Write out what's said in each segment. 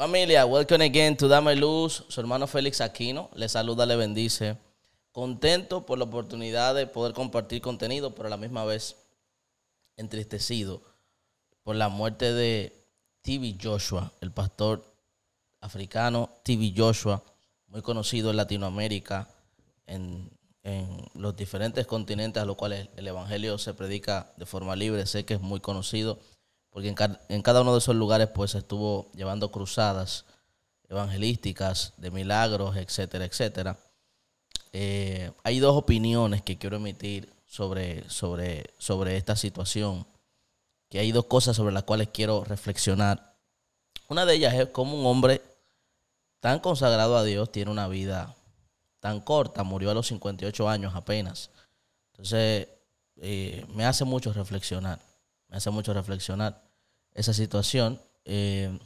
Familia, welcome again to Dame Luz. Su hermano Félix Aquino le saluda, le bendice. Contento por la oportunidad de poder compartir contenido, pero a la misma vez entristecido por la muerte de TV Joshua, el pastor africano TV Joshua, muy conocido en Latinoamérica, en, en los diferentes continentes a los cuales el Evangelio se predica de forma libre. Sé que es muy conocido porque en, cada uno de esos lugares pues estuvo llevando cruzadas evangelísticas, de milagros, etcétera, etcétera. Eh, hay dos opiniones que quiero emitir sobre, sobre, sobre esta situación, que hay dos cosas sobre las cuales quiero reflexionar. Una de ellas es cómo un hombre tan consagrado a Dios tiene una vida tan corta, murió a los 58 años apenas. Entonces, eh, me hace mucho reflexionar me hace mucho reflexionar esa situación. Eh,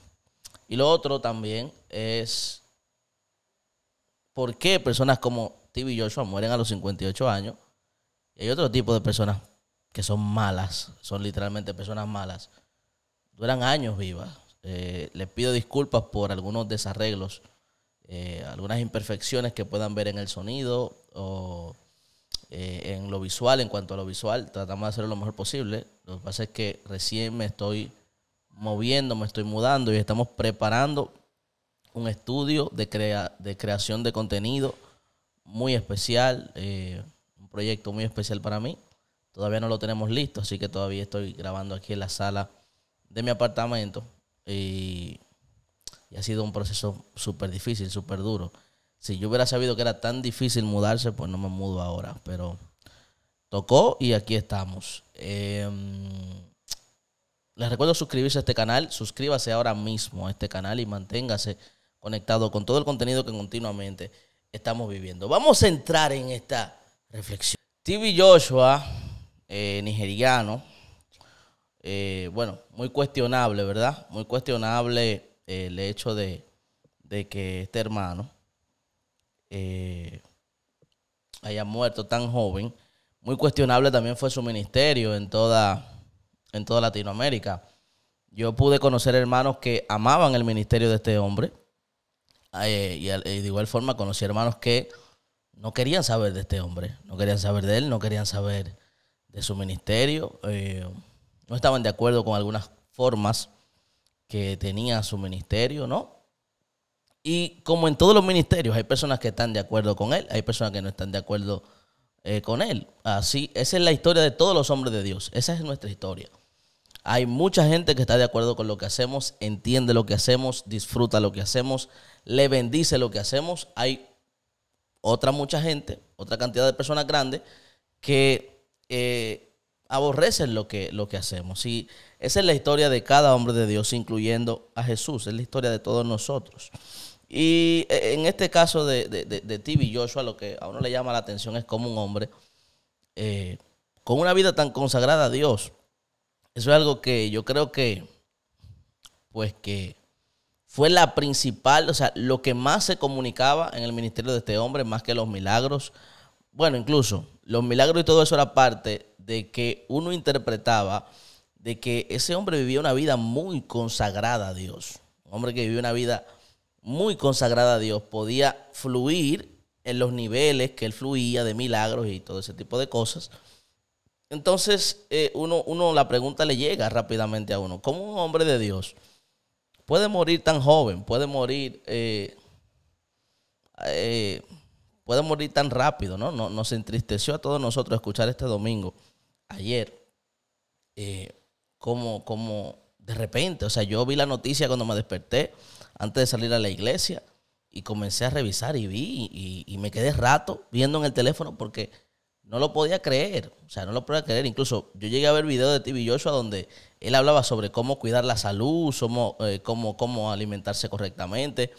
y lo otro también es por qué personas como y Joshua mueren a los 58 años y hay otro tipo de personas que son malas, son literalmente personas malas, duran años vivas. Eh, les pido disculpas por algunos desarreglos, eh, algunas imperfecciones que puedan ver en el sonido o eh, en lo visual, en cuanto a lo visual, tratamos de hacerlo lo mejor posible. Lo que pasa es que recién me estoy moviendo, me estoy mudando y estamos preparando un estudio de, creación de contenido muy especial, eh, un proyecto muy especial para mí. Todavía no lo tenemos listo, así que todavía estoy grabando aquí en la sala de mi apartamento y, y ha sido un proceso súper difícil, súper duro. Si yo hubiera sabido que era tan difícil mudarse, pues no me mudo ahora. Pero tocó y aquí estamos. Em, les recuerdo suscribirse a este canal. Suscríbase ahora mismo a este canal y manténgase conectado con todo el contenido que continuamente estamos viviendo. Vamos a entrar en esta reflexión. TV Joshua, eh, nigeriano, eh, bueno, muy cuestionable, ¿verdad? Muy cuestionable eh, el hecho de, de que este hermano eh, haya muerto tan joven. Muy cuestionable también fue su ministerio en toda, en toda Latinoamérica. Yo pude conocer hermanos que amaban el ministerio de este hombre. Eh, y, de igual forma conocí hermanos que no querían saber de este hombre, no querían saber de él, no querían saber de su ministerio, eh, no estaban de acuerdo con algunas formas que tenía su ministerio, ¿no? Y como en todos los ministerios, hay personas que están de acuerdo con él, hay personas que no están de acuerdo eh, con él. Así, esa es la historia de todos los hombres de Dios. Esa es nuestra historia. Hay mucha gente que está de acuerdo con lo que hacemos, entiende lo que hacemos, disfruta lo que hacemos, le bendice lo que hacemos. Hay otra mucha gente, otra cantidad de personas grandes que eh, aborrecen lo que, lo que hacemos. Y esa es la historia de cada hombre de Dios, incluyendo a Jesús. Es la historia de todos nosotros. Y eh, en este caso de, de, de, TV Joshua, lo que a uno le llama la atención es como un hombre, eh, con una vida tan consagrada a Dios, eso es algo que yo creo que, pues que fue la principal, o sea, lo que más se comunicaba en el ministerio de este hombre, más que los milagros. Bueno, incluso los milagros y todo eso era parte de que uno interpretaba de que ese hombre vivía una vida muy consagrada a Dios. Un hombre que vivía una vida muy consagrada a Dios, podía fluir en los niveles que él fluía de milagros y todo ese tipo de cosas. Entonces, eh, uno, la pregunta le llega rápidamente a uno, ¿cómo un hombre de Dios puede morir tan joven, puede morir, eh, eh, puede morir tan rápido? ¿no? Nos, entristeció a todos nosotros escuchar este domingo, ayer, cómo, cómo de repente. O sea, yo vi la noticia cuando me desperté, antes de salir a la iglesia, y comencé a revisar y vi, y, me quedé rato viendo en el teléfono porque no lo podía creer. O sea, no lo podía creer. Incluso yo llegué a ver videos de TV Joshua donde él hablaba sobre cómo cuidar la salud, eh, cómo, cómo, alimentarse correctamente.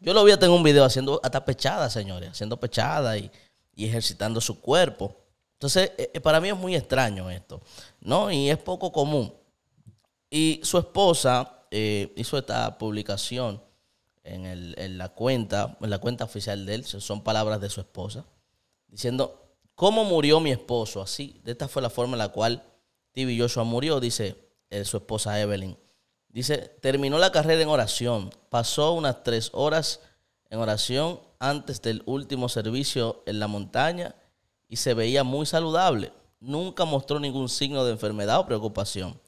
Yo lo vi hasta en un video haciendo hasta pechada, señores, haciendo pechada y, ejercitando su cuerpo. Entonces, eh, eh, para mí es muy extraño esto, ¿no? Y es poco común. Y su esposa eh, hizo esta publicación en, el, la cuenta, en la cuenta oficial de él, son palabras de su esposa, diciendo, ¿cómo murió mi esposo? Así, de esta fue la forma en la cual TV Joshua murió, dice eh, su esposa Evelyn. Dice, terminó la carrera en oración, pasó unas tres horas en oración antes del último servicio en la montaña y se veía muy saludable. Nunca mostró ningún signo de enfermedad o preocupación.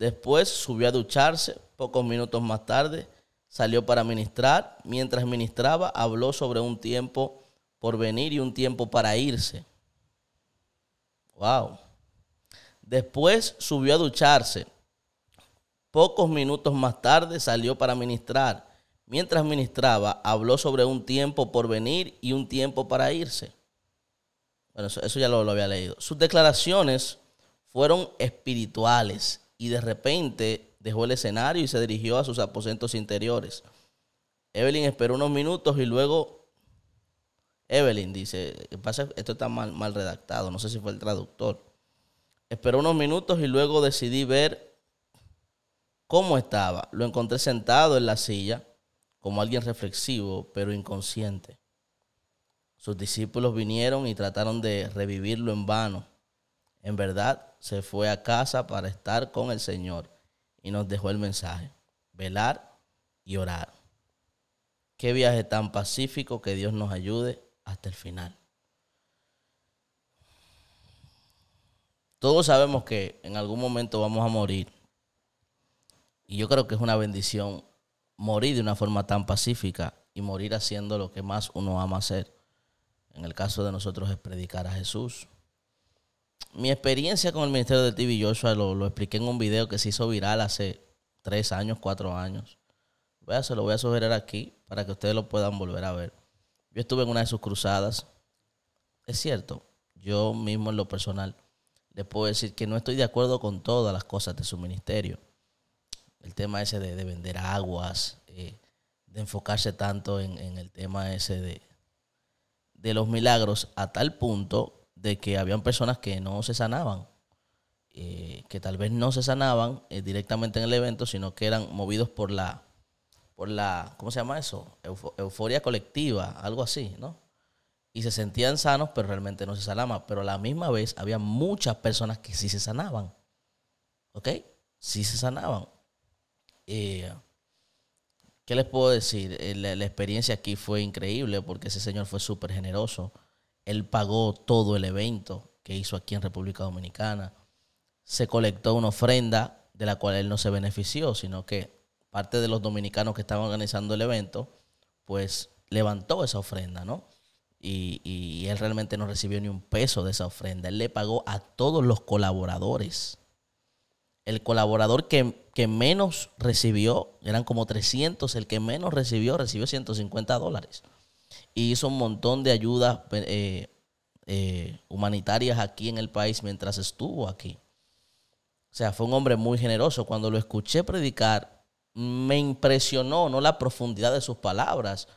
Después subió a ducharse. Pocos minutos más tarde salió para ministrar. Mientras ministraba, habló sobre un tiempo por venir y un tiempo para irse. Wow. Después subió a ducharse. Pocos minutos más tarde salió para ministrar. Mientras ministraba, habló sobre un tiempo por venir y un tiempo para irse. Bueno, eso, ya lo, había leído. Sus declaraciones fueron espirituales y de repente dejó el escenario y se dirigió a sus aposentos interiores. Evelyn esperó unos minutos y luego Evelyn dice, pasa, esto está mal, mal redactado, no sé si fue el traductor. Esperó unos minutos y luego decidí ver cómo estaba. Lo encontré sentado en la silla, como alguien reflexivo, pero inconsciente. Sus discípulos vinieron y trataron de revivirlo en vano. En verdad, se fue a casa para estar con el Señor y nos dejó el mensaje, velar y orar. Qué viaje tan pacífico que Dios nos ayude hasta el final. Todos sabemos que en algún momento vamos a morir. Y yo creo que es una bendición morir de una forma tan pacífica y morir haciendo lo que más uno ama hacer. En el caso de nosotros es predicar a Jesús, mi experiencia con el Ministerio de TV Joshua lo, lo, expliqué en un video que se hizo viral hace tres años, cuatro años. se lo voy a sugerir aquí para que ustedes lo puedan volver a ver. Yo estuve en una de sus cruzadas. Es cierto, yo mismo en lo personal les puedo decir que no estoy de acuerdo con todas las cosas de su ministerio. El tema ese de, vender aguas, eh, de enfocarse tanto en, el tema ese de, de los milagros, a tal punto de que habían personas que no se sanaban, eh, que tal vez no se sanaban eh, directamente en el evento, sino que eran movidos por la, por la ¿cómo se llama eso? euforia colectiva, algo así, ¿no? Y se sentían sanos, pero realmente no se sanaban. Pero a la misma vez había muchas personas que sí se sanaban, ¿ok? Sí se sanaban. Eh, ¿Qué les puedo decir? La, la experiencia aquí fue increíble porque ese señor fue súper generoso él pagó todo el evento que hizo aquí en República Dominicana. Se colectó una ofrenda de la cual él no se benefició, sino que parte de los dominicanos que estaban organizando el evento, pues levantó esa ofrenda, ¿no? Y, él realmente no recibió ni un peso de esa ofrenda. Él le pagó a todos los colaboradores. El colaborador que, que menos recibió, eran como 300, el que menos recibió, recibió 150 dólares y hizo un montón de ayudas eh, eh, humanitarias aquí en el país mientras estuvo aquí. O sea, fue un hombre muy generoso. Cuando lo escuché predicar, me impresionó no la profundidad de sus palabras,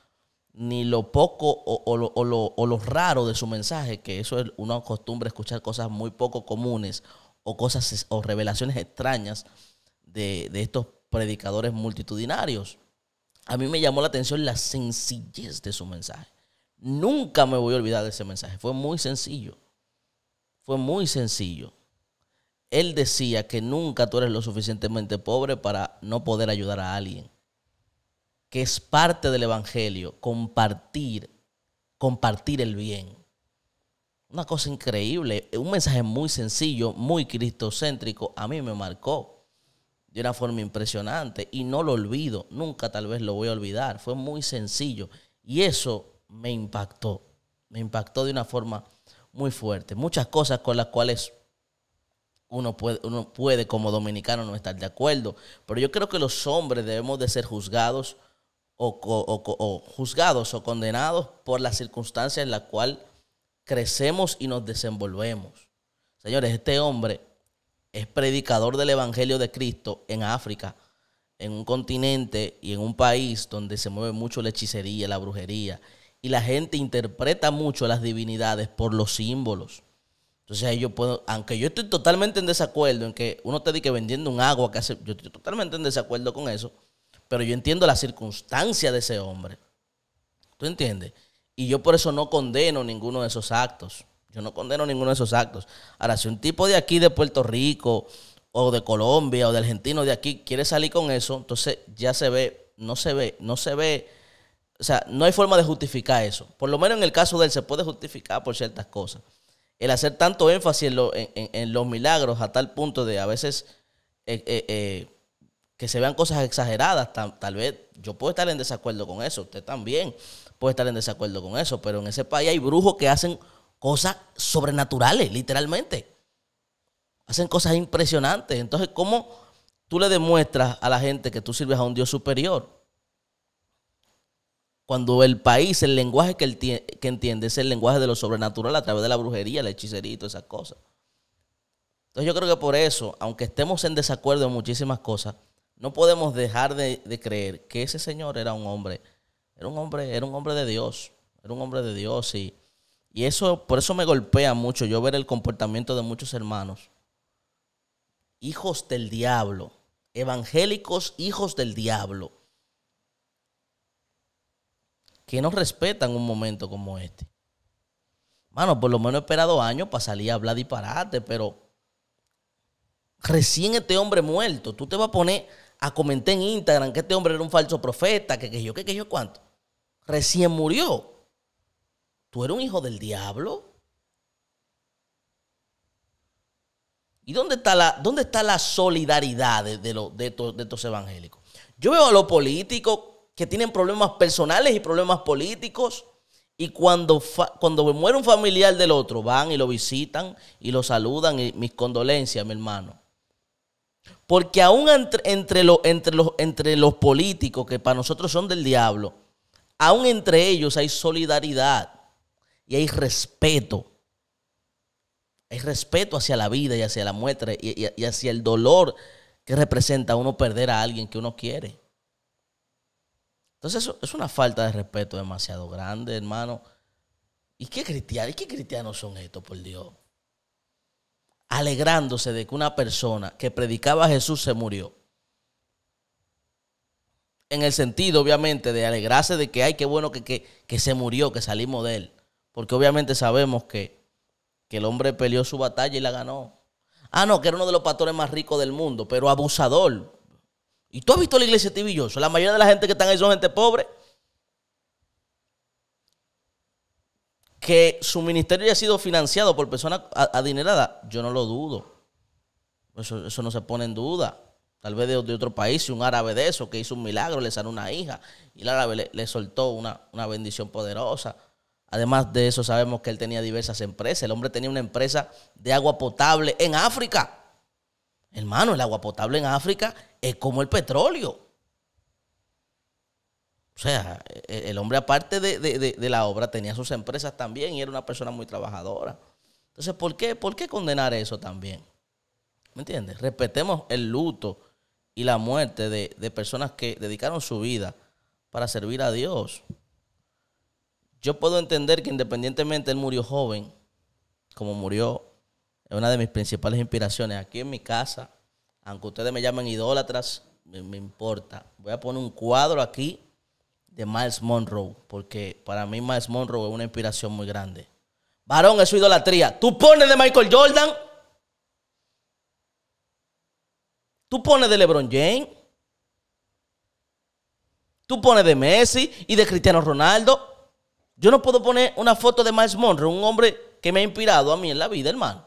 ni lo poco o, lo, raro de su mensaje, que eso es una costumbre escuchar cosas muy poco comunes o cosas o revelaciones extrañas de estos predicadores multitudinarios a mí me llamó la atención la sencillez de su mensaje. Nunca me voy a olvidar de ese mensaje. Fue muy sencillo. Fue muy sencillo. Él decía que nunca tú eres lo suficientemente pobre para no poder ayudar a alguien. Que es parte del Evangelio compartir, compartir el bien. Una cosa increíble, un mensaje muy sencillo, muy cristocéntrico, a mí me marcó de una forma impresionante y no lo olvido, nunca tal vez lo voy a olvidar, fue muy sencillo y eso me impactó, me impactó de una forma muy fuerte. Muchas cosas con las cuales uno puede, uno puede como dominicano no estar de acuerdo, pero yo creo que los hombres debemos de ser juzgados o, juzgados o condenados por las circunstancias en las cuales crecemos y nos desenvolvemos. Señores, este hombre es predicador del Evangelio de Cristo en África, en un continente y en un país donde se mueve mucho la hechicería, la brujería, y la gente interpreta mucho las divinidades por los símbolos. Entonces yo puedo, aunque yo estoy totalmente en desacuerdo en que uno te diga que vendiendo un agua, que hace, yo estoy totalmente en desacuerdo con eso, pero yo entiendo la circunstancia de ese hombre. ¿Tú entiendes? Y yo por eso no condeno ninguno de esos actos. Yo no condeno ninguno de esos actos. Ahora, si un tipo de aquí, de Puerto Rico, o de Colombia, o de argentino de aquí, quiere salir con eso, entonces ya se ve, no se ve, no se ve. O sea, no hay forma de justificar eso. Por lo menos en el caso de él se puede justificar por ciertas cosas. El hacer tanto énfasis en, los milagros a tal punto de a veces eh, eh, eh, que se vean cosas exageradas, tal, tal vez yo puedo estar en desacuerdo con eso, usted también puede estar en desacuerdo con eso, pero en ese país hay brujos que hacen cosas sobrenaturales, literalmente. Hacen cosas impresionantes. Entonces, ¿cómo tú le demuestras a la gente que tú sirves a un Dios superior? Cuando el país, el lenguaje que, que entiende es el lenguaje de lo sobrenatural a través de la brujería, el hechicería esas cosas. Entonces yo creo que por eso, aunque estemos en desacuerdo en muchísimas cosas, no podemos dejar de, de, creer que ese señor era un hombre, era un hombre, era un hombre de Dios, era un hombre de Dios y y eso, por eso me golpea mucho yo ver el comportamiento de muchos hermanos. Hijos del diablo. Evangélicos hijos del diablo. Que no respetan un momento como este. Mano, por lo menos he esperado años para salir a hablar disparate, pero recién este hombre muerto, tú te vas a poner a comentar en Instagram que este hombre era un falso profeta, que, que yo, que, que yo cuánto. Recién murió. ¿Tú eres un hijo del diablo? ¿Y dónde está la, dónde está la solidaridad de, los de, estos evangélicos? Yo veo a los políticos que tienen problemas personales y problemas políticos. Y cuando, cuando muere un familiar del otro, van y lo visitan y lo saludan. Y mis condolencias, mi hermano. Porque aún entre, entre, los, entre los políticos, que para nosotros son del diablo, aún entre ellos hay solidaridad y hay respeto. Hay respeto hacia la vida y hacia la muerte y, hacia el dolor que representa uno perder a alguien que uno quiere. Entonces eso es una falta de respeto demasiado grande, hermano. ¿Y qué cristianos, son estos, por Dios? Alegrándose de que una persona que predicaba a Jesús se murió. En el sentido, obviamente, de alegrarse de que, ay, qué bueno que, que se murió, que salimos de él. Porque obviamente sabemos que, el hombre peleó su batalla y la ganó. Ah, no, que era uno de los pastores más ricos del mundo, pero abusador. ¿Y tú has visto la iglesia tibilloso? La mayoría de la gente que están ahí son gente pobre. Que su ministerio haya sido financiado por personas adineradas, yo no lo dudo. Eso, no se pone en duda. Tal vez de, otro país, un árabe de eso que hizo un milagro, le sanó una hija y el árabe le, soltó una, una bendición poderosa. Además de eso, sabemos que él tenía diversas empresas. El hombre tenía una empresa de agua potable en África. Hermano, el agua potable en África es como el petróleo. O sea, e-, e-, el hombre aparte de, la obra tenía sus empresas también y era una persona muy trabajadora. Entonces, ¿por qué, ¿por qué condenar eso también? ¿Me entiendes? Respetemos el luto y la muerte de, de personas que dedicaron su vida para servir a Dios. Yo puedo entender que independientemente él murió joven, como murió, es una de mis principales inspiraciones. Aquí en mi casa, aunque ustedes me llamen idólatras, me, me importa. Voy a poner un cuadro aquí de Miles Monroe, porque para mí Miles Monroe es una inspiración muy grande. Varón, es su idolatría. Tú pones de Michael Jordan. Tú pones de LeBron James. Tú pones de Messi y de Cristiano Ronaldo. Yo no puedo poner una foto de Miles Monroe, un hombre que me ha inspirado a mí en la vida, hermano.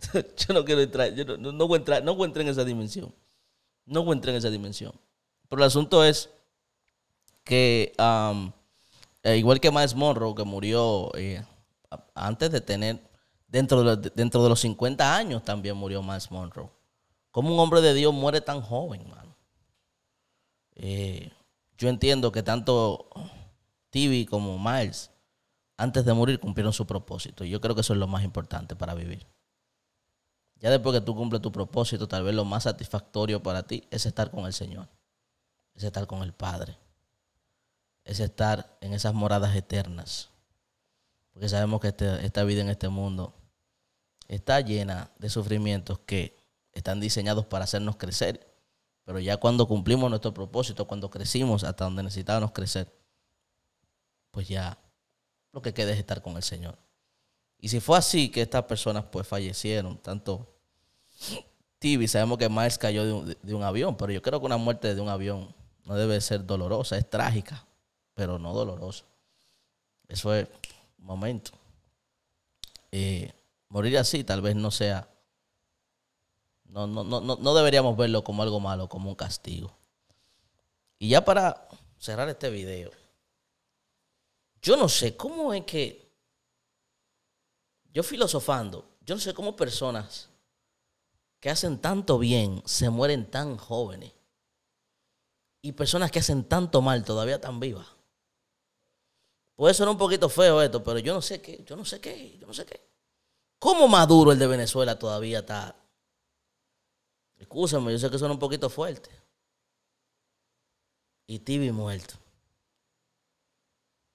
yo no quiero entrar, yo no, voy a entrar, no voy a entrar en esa dimensión. No voy a entrar en esa dimensión. Pero el asunto es que, eh, igual que Miles Monroe, que murió eh, antes de tener, dentro de, los, dentro 50 años también murió Miles Monroe. ¿Cómo un hombre de Dios muere tan joven, hermano? Eh, yo entiendo que tanto TV como Miles, antes de morir, cumplieron su propósito. Y yo creo que eso es lo más importante para vivir. Ya después que tú cumples tu propósito, tal vez lo más satisfactorio para ti es estar con el Señor, es estar con el Padre, es estar en esas moradas eternas. Porque sabemos que este, esta vida en este mundo está llena de sufrimientos que están diseñados para hacernos crecer pero ya cuando cumplimos nuestro propósito, cuando crecimos hasta donde necesitábamos crecer, pues ya lo que queda es estar con el Señor. Y si fue así que estas personas pues fallecieron, tanto Tibi, sabemos que Miles cayó de un, avión, pero yo creo que una muerte de un avión no debe ser dolorosa, es trágica, pero no dolorosa. Eso es un momento. Eh, morir así tal vez no sea no, no, no, no deberíamos verlo como algo malo, como un castigo. Y ya para cerrar este video, yo no sé cómo es que yo filosofando, yo no sé cómo personas que hacen tanto bien se mueren tan jóvenes y personas que hacen tanto mal todavía están vivas. Puede sonar un poquito feo esto, pero yo no sé qué, yo no sé qué, yo no sé qué. ¿Cómo Maduro, el de Venezuela, todavía está Escúchame, yo sé que suena un poquito fuerte. Y Tibi muerto.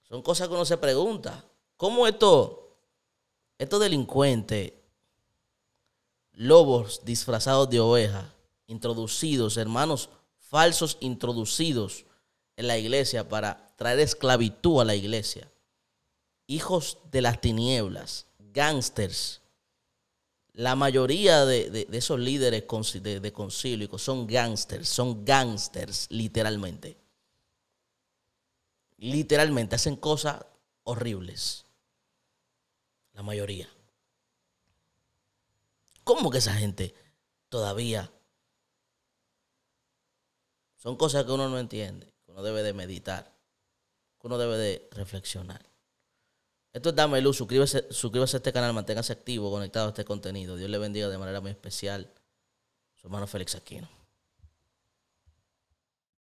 Son cosas que uno se pregunta. ¿Cómo esto estos delincuentes, lobos disfrazados de oveja, introducidos, hermanos falsos introducidos en la iglesia para traer esclavitud a la iglesia, hijos de las tinieblas, gángsters, la mayoría de, esos líderes de, de son gángsters, son gángsters literalmente. Literalmente hacen cosas horribles. La mayoría. ¿Cómo que esa gente todavía? Son cosas que uno no entiende, que uno debe de meditar, que uno debe de reflexionar. Esto es Dame Luz. Suscríbase, suscríbase a este canal, manténgase activo, conectado a este contenido. Dios le bendiga de manera muy especial. Su hermano Félix Aquino.